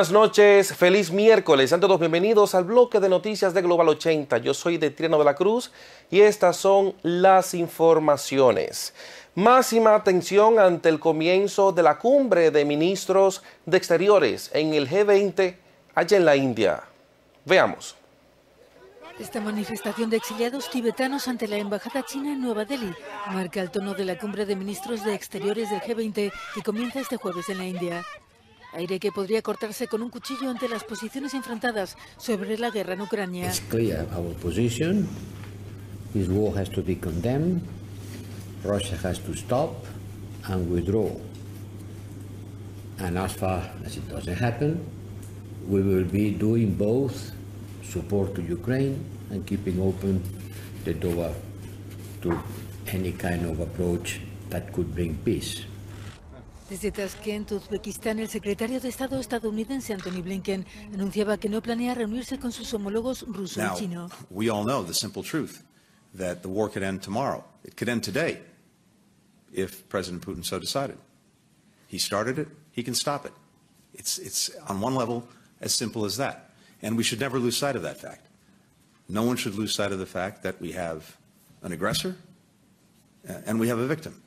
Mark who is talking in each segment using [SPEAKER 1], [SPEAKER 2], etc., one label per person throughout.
[SPEAKER 1] buenas noches, feliz miércoles. Sean todos bienvenidos al bloque de noticias de Global 80. Yo soy de Triano de la Cruz y estas son las informaciones. Máxima atención ante el comienzo de la cumbre de ministros de Exteriores en el G20 allá en la India. Veamos.
[SPEAKER 2] Esta manifestación de exiliados tibetanos ante la Embajada China en Nueva Delhi marca el tono de la cumbre de ministros de Exteriores del G20 que comienza este jueves en la India aire que podría cortarse con un cuchillo ante las posiciones enfrentadas sobre la guerra en Ucrania. It's
[SPEAKER 3] clear our position. This war has to be condemned. Russia has to stop and withdraw. And as far as it doesn't happen, we will be doing both support to Ukraine and keeping open the door to any kind of approach that could bring peace.
[SPEAKER 2] Desde Tashkent, Uzbekistán, el secretario de Estado estadounidense Anthony Blinken anunciaba que no planea reunirse con sus homólogos ruso y chino.
[SPEAKER 4] We all know the simple truth that the war could end tomorrow. It could end today if President Putin so decided. He started it, he can stop it. It's it's on one level as simple as that. And we should never lose sight of that fact. No one should lose sight of the fact that we have an aggressor uh, and we have a victim.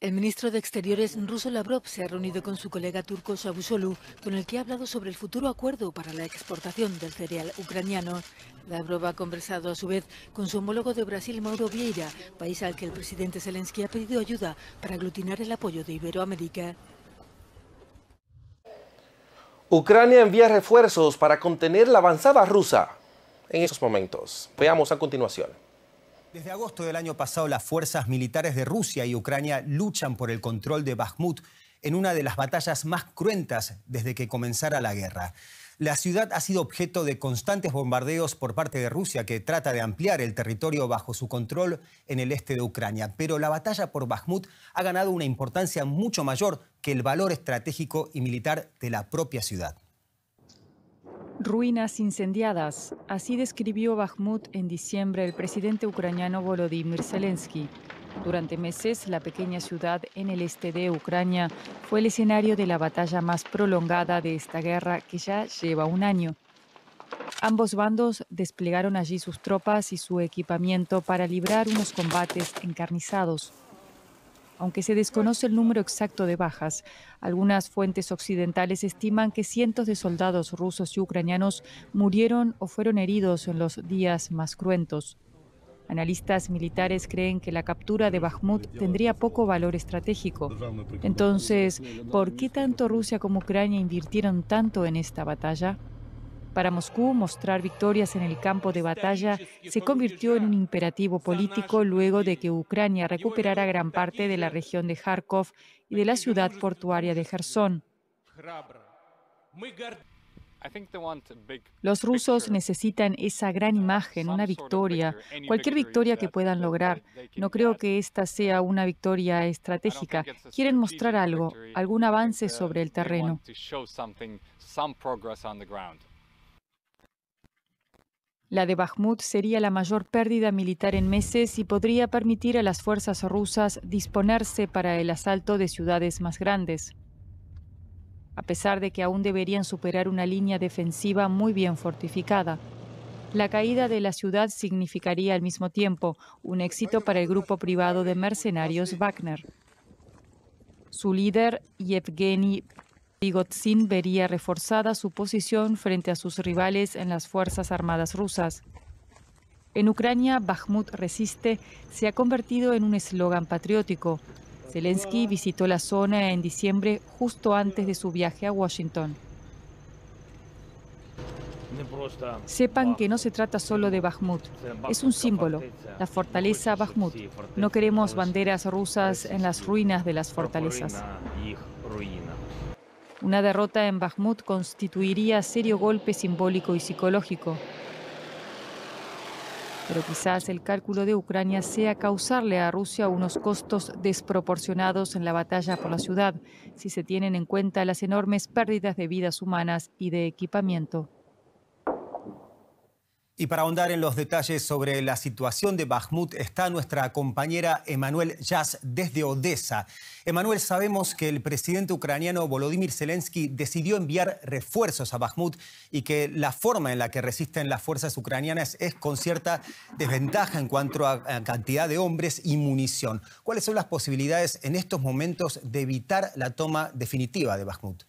[SPEAKER 2] El ministro de Exteriores ruso Lavrov se ha reunido con su colega turco Sabusolu, con el que ha hablado sobre el futuro acuerdo para la exportación del cereal ucraniano. Lavrov ha conversado a su vez con su homólogo de Brasil, Mauro Vieira, país al que el presidente Zelensky ha pedido ayuda para aglutinar el apoyo de Iberoamérica.
[SPEAKER 1] Ucrania envía refuerzos para contener la avanzada rusa en estos momentos. Veamos a continuación.
[SPEAKER 4] Desde agosto del año pasado, las fuerzas militares de Rusia y Ucrania luchan por el control de Bakhmut en una de las batallas más cruentas desde que comenzara la guerra. La ciudad ha sido objeto de constantes bombardeos por parte de Rusia, que trata de ampliar el territorio bajo su control en el este de Ucrania. Pero la batalla por Bakhmut ha ganado una importancia mucho mayor que el valor estratégico y militar de la propia ciudad.
[SPEAKER 2] Ruinas incendiadas. Así describió Bakhmut en diciembre el presidente ucraniano Volodymyr Zelensky. Durante meses, la pequeña ciudad en el este de Ucrania fue el escenario de la batalla más prolongada de esta guerra que ya lleva un año. Ambos bandos desplegaron allí sus tropas y su equipamiento para librar unos combates encarnizados aunque se desconoce el número exacto de bajas. Algunas fuentes occidentales estiman que cientos de soldados rusos y ucranianos murieron o fueron heridos en los días más cruentos. Analistas militares creen que la captura de Bakhmut tendría poco valor estratégico. Entonces, ¿por qué tanto Rusia como Ucrania invirtieron tanto en esta batalla? Para Moscú, mostrar victorias en el campo de batalla se convirtió en un imperativo político luego de que Ucrania recuperara gran parte de la región de Kharkov y de la ciudad portuaria de
[SPEAKER 5] Gerson.
[SPEAKER 2] Los rusos necesitan esa gran imagen, una victoria, cualquier victoria que puedan lograr. No creo que esta sea una victoria estratégica. Quieren mostrar algo, algún avance sobre el terreno. La de Bakhmut sería la mayor pérdida militar en meses y podría permitir a las fuerzas rusas disponerse para el asalto de ciudades más grandes. A pesar de que aún deberían superar una línea defensiva muy bien fortificada, la caída de la ciudad significaría al mismo tiempo un éxito para el grupo privado de mercenarios Wagner. Su líder, Yevgeny gotsin vería reforzada su posición frente a sus rivales en las Fuerzas Armadas rusas. En Ucrania, Bakhmut resiste se ha convertido en un eslogan patriótico. Zelensky visitó la zona en diciembre justo antes de su viaje a Washington. Sepan que no se trata solo de Bakhmut, es un símbolo, la fortaleza Bakhmut. No queremos banderas rusas en las ruinas de las fortalezas. Una derrota en Bakhmut constituiría serio golpe simbólico y psicológico. Pero quizás el cálculo de Ucrania sea causarle a Rusia unos costos desproporcionados en la batalla por la ciudad, si se tienen en cuenta las enormes pérdidas de vidas humanas y de equipamiento.
[SPEAKER 4] Y para ahondar en los detalles sobre la situación de Bakhmut está nuestra compañera Emanuel Yaz desde Odessa. Emanuel, sabemos que el presidente ucraniano Volodymyr Zelensky decidió enviar refuerzos a Bakhmut y que la forma en la que resisten las fuerzas ucranianas es con cierta desventaja en cuanto a cantidad de hombres y munición. ¿Cuáles son las posibilidades en estos momentos de evitar la toma definitiva de Bakhmut?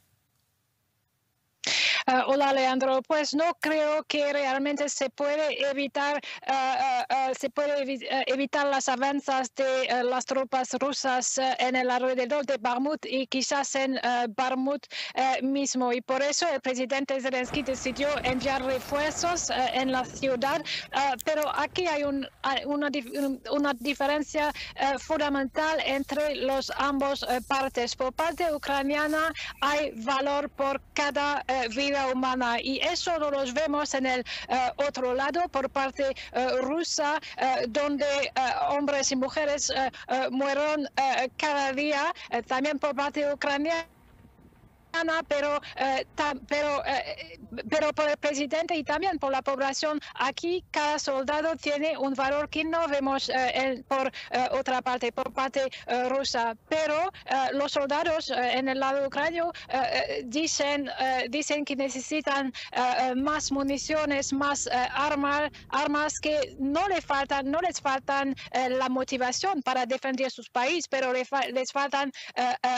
[SPEAKER 6] Ah, hola, Leandro. Pues no creo que realmente se puede evitar, ah, ah, se puede evitar las avanzas de las tropas rusas en el alrededor de Barmut y quizás en Barmut eh, mismo. Y por eso el presidente Zelensky decidió enviar refuerzos en la ciudad. pero aquí hay una, diferencia fundamental entre los ambos eh, partes. Por parte ucraniana hay valor por cada eh, vida humana y eso lo vemos en el eh, otro lado por parte eh, rusa, eh, donde hombres y mujeres mueren cada día, también por parte ucraniana pero, eh, pero, eh, pero por el presidente y también por la población aquí cada soldado tiene un valor que no vemos eh, por otra parte, por parte rusa. Pero los soldados en el lado ucraniano dicen, dicen que necesitan más municiones, más armas, armas que no les faltan, no les faltan la motivación para defender sus países, pero les, les faltan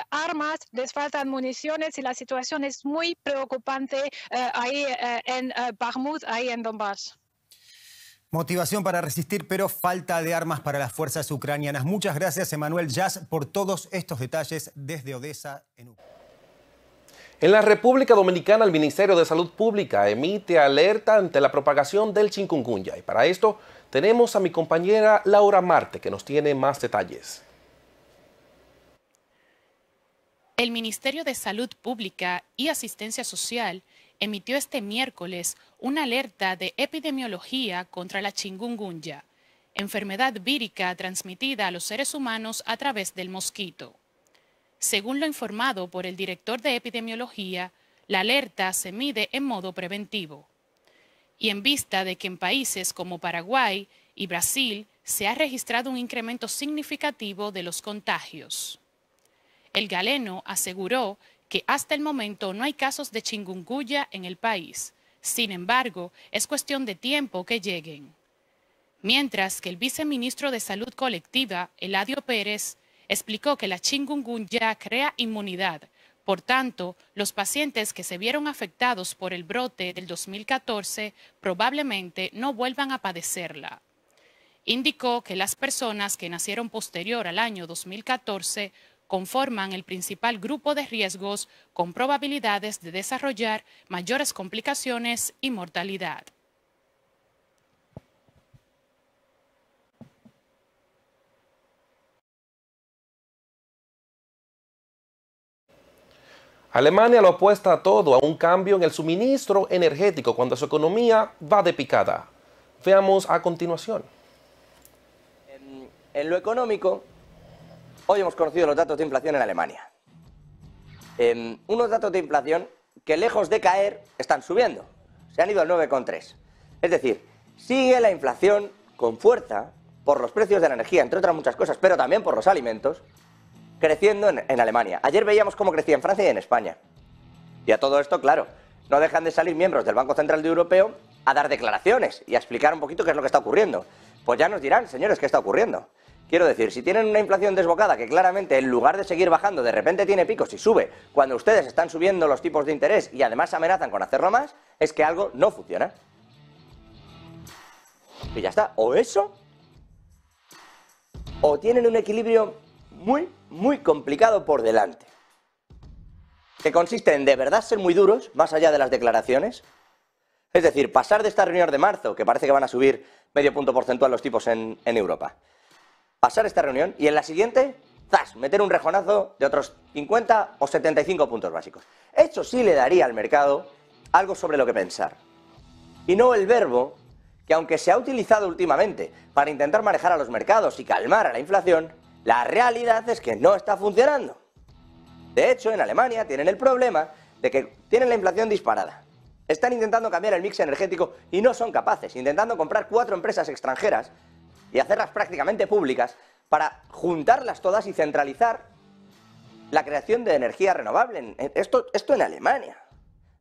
[SPEAKER 6] armas, les faltan municiones la situación es muy preocupante eh, ahí eh, en eh, Bakhmut, ahí en Donbass.
[SPEAKER 4] Motivación para resistir, pero falta de armas para las fuerzas ucranianas. Muchas gracias, Emanuel Jazz, por todos estos detalles desde Odessa, en
[SPEAKER 1] En la República Dominicana, el Ministerio de Salud Pública emite alerta ante la propagación del chikungunya. Y para esto tenemos a mi compañera Laura Marte, que nos tiene más detalles.
[SPEAKER 5] El Ministerio de Salud Pública y Asistencia Social emitió este miércoles una alerta de epidemiología contra la chingungunya, enfermedad vírica transmitida a los seres humanos a través del mosquito. Según lo informado por el director de epidemiología, la alerta se mide en modo preventivo. Y en vista de que en países como Paraguay y Brasil se ha registrado un incremento significativo de los contagios. El galeno aseguró que hasta el momento no hay casos de chingunguya en el país. Sin embargo, es cuestión de tiempo que lleguen. Mientras que el viceministro de Salud Colectiva, Eladio Pérez, explicó que la chingungunya crea inmunidad. Por tanto, los pacientes que se vieron afectados por el brote del 2014 probablemente no vuelvan a padecerla. Indicó que las personas que nacieron posterior al año 2014 conforman el principal grupo de riesgos con probabilidades de desarrollar mayores complicaciones y mortalidad.
[SPEAKER 1] Alemania lo apuesta a todo a un cambio en el suministro energético cuando su economía va de picada. Veamos a continuación.
[SPEAKER 3] En, en lo económico, Hoy hemos conocido los datos de inflación en Alemania. Em, unos datos de inflación que lejos de caer están subiendo. Se han ido al 9,3. Es decir, sigue la inflación con fuerza por los precios de la energía, entre otras muchas cosas, pero también por los alimentos, creciendo en, Alemania. Ayer veíamos cómo crecía en Francia y en España. Y a todo esto, claro, no dejan de salir miembros del Banco Central Europeo a dar declaraciones y a explicar un poquito qué es lo que está ocurriendo. Pues ya nos dirán, señores, qué está ocurriendo. Quiero decir, si tienen una inflación desbocada que claramente en lugar de seguir bajando de repente tiene picos y sube, cuando ustedes están subiendo los tipos de interés y además amenazan con hacerlo más, es que algo no funciona. Y ya está, o eso, o tienen un equilibrio muy, muy complicado por delante, que consiste en de verdad ser muy duros, más allá de las declaraciones, es decir, pasar de esta reunión de marzo, que parece que van a subir medio punto porcentual los tipos en, en Europa, pasar esta reunión y en la siguiente, ¡zas!, meter un rejonazo de otros 50 o 75 puntos básicos. Esto sí le daría al mercado algo sobre lo que pensar. Y no el verbo que aunque se ha utilizado últimamente para intentar manejar a los mercados y calmar a la inflación, la realidad es que no está funcionando. De hecho, en Alemania tienen el problema de que tienen la inflación disparada. Están intentando cambiar el mix energético y no son capaces, intentando comprar cuatro empresas extranjeras y hacerlas prácticamente públicas para juntarlas todas y centralizar la creación de energía renovable. Esto, esto en Alemania.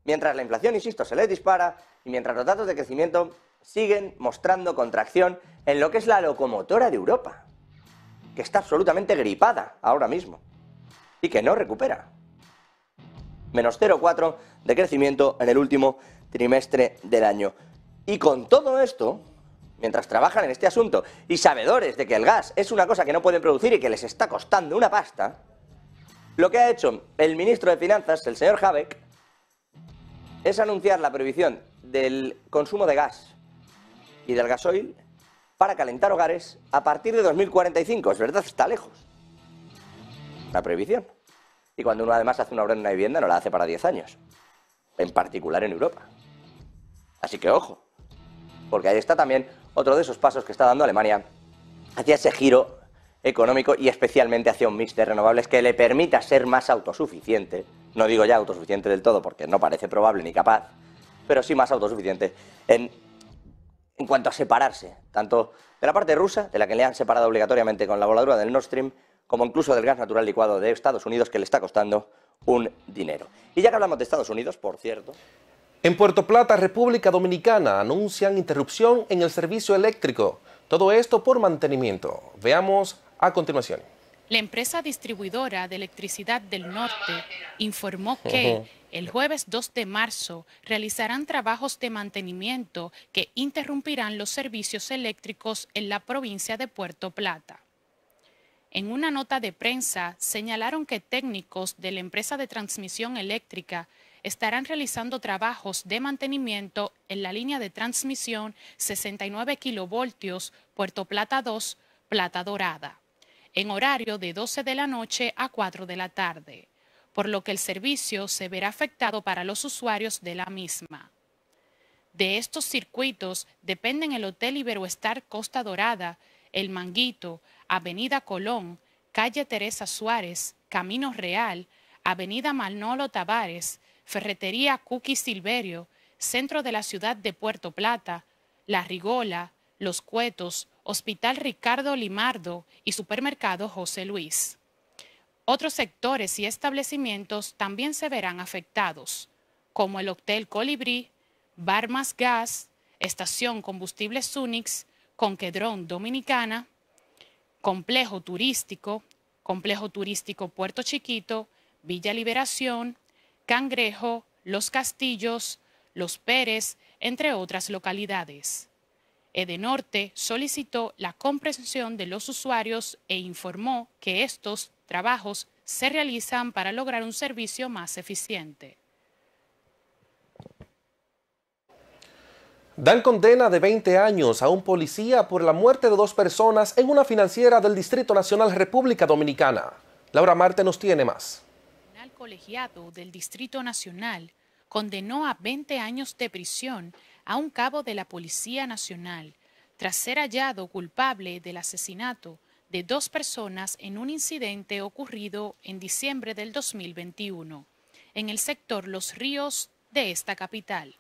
[SPEAKER 3] Mientras la inflación, insisto, se le dispara y mientras los datos de crecimiento siguen mostrando contracción en lo que es la locomotora de Europa, que está absolutamente gripada ahora mismo y que no recupera. Menos 0,4 de crecimiento en el último trimestre del año. Y con todo esto, mientras trabajan en este asunto y sabedores de que el gas es una cosa que no pueden producir y que les está costando una pasta, lo que ha hecho el ministro de Finanzas, el señor Habeck, es anunciar la prohibición del consumo de gas y del gasoil para calentar hogares a partir de 2045. Es verdad, está lejos. La prohibición. Y cuando uno además hace una obra en una vivienda, no la hace para 10 años. En particular en Europa. Así que ojo, porque ahí está también otro de esos pasos que está dando Alemania hacia ese giro económico y especialmente hacia un mix de renovables que le permita ser más autosuficiente, no digo ya autosuficiente del todo porque no parece probable ni capaz, pero sí más autosuficiente en, cuanto a separarse, tanto de la parte rusa, de la que le han separado obligatoriamente con la voladura del Nord Stream, como incluso del gas natural licuado de Estados Unidos que le está costando un dinero. Y ya que hablamos de Estados Unidos, por cierto,
[SPEAKER 1] en Puerto Plata, República Dominicana, anuncian interrupción en el servicio eléctrico. Todo esto por mantenimiento. Veamos a continuación.
[SPEAKER 5] La empresa distribuidora de electricidad del norte informó que el jueves 2 de marzo realizarán trabajos de mantenimiento que interrumpirán los servicios eléctricos en la provincia de Puerto Plata. En una nota de prensa señalaron que técnicos de la empresa de transmisión eléctrica estarán realizando trabajos de mantenimiento en la línea de transmisión 69 kilovoltios Puerto Plata 2, Plata Dorada, en horario de 12 de la noche a 4 de la tarde, por lo que el servicio se verá afectado para los usuarios de la misma. De estos circuitos dependen el Hotel Iberoestar Costa Dorada, El Manguito, Avenida Colón, Calle Teresa Suárez, Camino Real, Avenida Manolo Tavares, Ferretería Cookie Silverio, centro de la ciudad de Puerto Plata, La Rigola, Los Cuetos, Hospital Ricardo Limardo y Supermercado José Luis. Otros sectores y establecimientos también se verán afectados, como el Hotel Colibrí, Bar Gas, Estación Combustibles Sunix, Conquedrón Dominicana, Complejo Turístico, Complejo Turístico Puerto Chiquito, Villa Liberación, Cangrejo, Los Castillos, Los Pérez, entre otras localidades. Edenorte solicitó la comprensión de los usuarios e informó que estos trabajos se realizan para lograr un servicio más eficiente.
[SPEAKER 1] Dan condena de 20 años a un policía por la muerte de dos personas en una financiera del Distrito Nacional República Dominicana. Laura Marte nos tiene más
[SPEAKER 5] colegiado del Distrito Nacional condenó a 20 años de prisión a un cabo de la Policía Nacional tras ser hallado culpable del asesinato de dos personas en un incidente ocurrido en diciembre del 2021 en el sector Los Ríos de esta capital.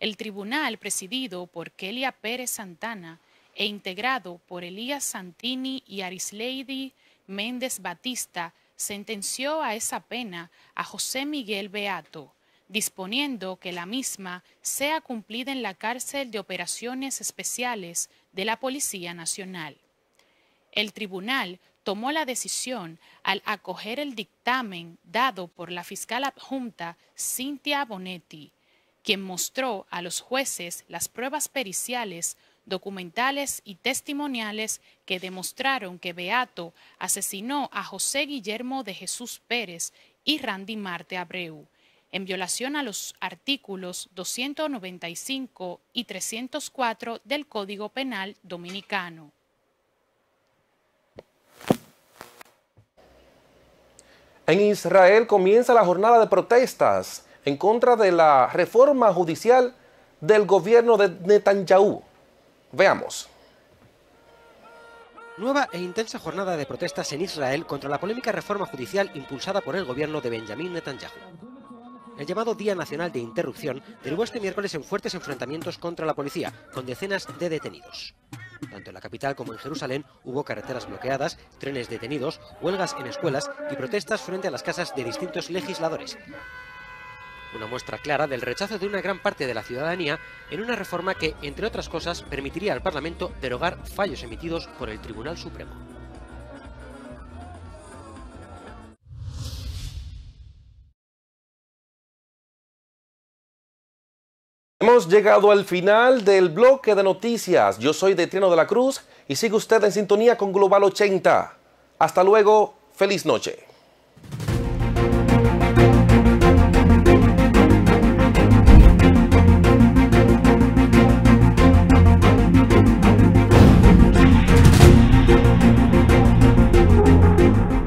[SPEAKER 5] El tribunal, presidido por Kelia Pérez Santana e integrado por Elías Santini y Arisleidi Méndez Batista, sentenció a esa pena a José Miguel Beato, disponiendo que la misma sea cumplida en la cárcel de operaciones especiales de la Policía Nacional. El tribunal tomó la decisión al acoger el dictamen dado por la fiscal adjunta Cintia Bonetti, quien mostró a los jueces las pruebas periciales documentales y testimoniales que demostraron que Beato asesinó a José Guillermo de Jesús Pérez y Randy Marte Abreu, en violación a los artículos 295 y 304 del Código Penal Dominicano.
[SPEAKER 1] En Israel comienza la jornada de protestas en contra de la reforma judicial del gobierno de Netanyahu. Veamos. Nueva e intensa
[SPEAKER 4] jornada de protestas en Israel contra la polémica reforma judicial impulsada por el gobierno de Benjamín Netanyahu. El llamado Día Nacional de Interrupción derivó este miércoles en fuertes enfrentamientos contra la policía, con decenas de detenidos. Tanto en la capital como en Jerusalén hubo carreteras bloqueadas, trenes detenidos, huelgas en escuelas y protestas frente a las casas de distintos legisladores una muestra clara del rechazo de una gran parte de la ciudadanía en una reforma que, entre otras cosas, permitiría al Parlamento derogar fallos emitidos por el Tribunal Supremo.
[SPEAKER 1] Hemos llegado al final del bloque de noticias. Yo soy Detriano de la Cruz y sigue usted en sintonía con Global 80. Hasta luego, feliz noche.